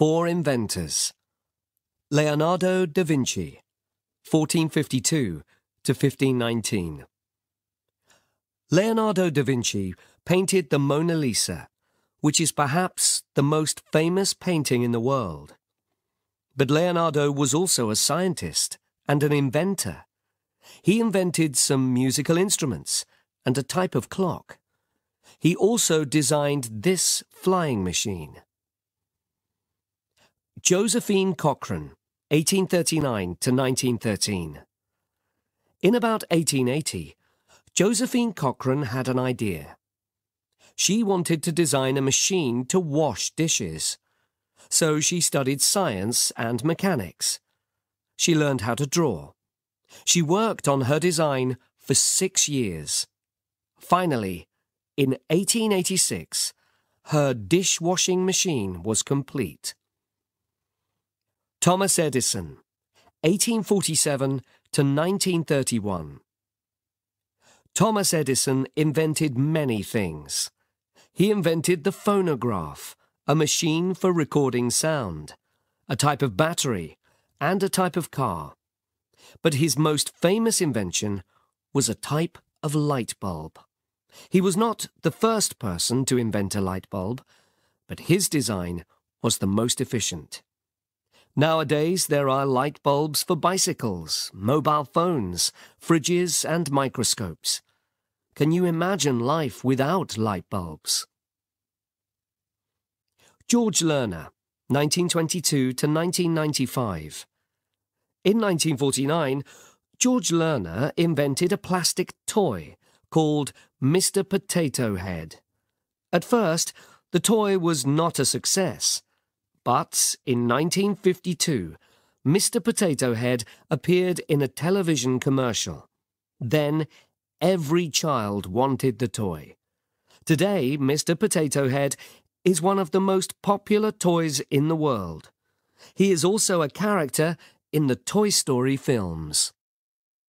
Four inventors. Leonardo da Vinci, 1452 to 1519. Leonardo da Vinci painted the Mona Lisa, which is perhaps the most famous painting in the world. But Leonardo was also a scientist and an inventor. He invented some musical instruments and a type of clock. He also designed this flying machine. Josephine Cochrane, 1839 to 1913. In about 1880, Josephine Cochrane had an idea. She wanted to design a machine to wash dishes. So she studied science and mechanics. She learned how to draw. She worked on her design for six years. Finally, in 1886, her dishwashing machine was complete. Thomas Edison, 1847 to 1931. Thomas Edison invented many things. He invented the phonograph, a machine for recording sound, a type of battery, and a type of car. But his most famous invention was a type of light bulb. He was not the first person to invent a light bulb, but his design was the most efficient. Nowadays, there are light bulbs for bicycles, mobile phones, fridges, and microscopes. Can you imagine life without light bulbs? George Lerner, 1922 to 1995. In 1949, George Lerner invented a plastic toy called Mr. Potato Head. At first, the toy was not a success. But in 1952, Mr. Potato Head appeared in a television commercial. Then every child wanted the toy. Today, Mr. Potato Head is one of the most popular toys in the world. He is also a character in the Toy Story films.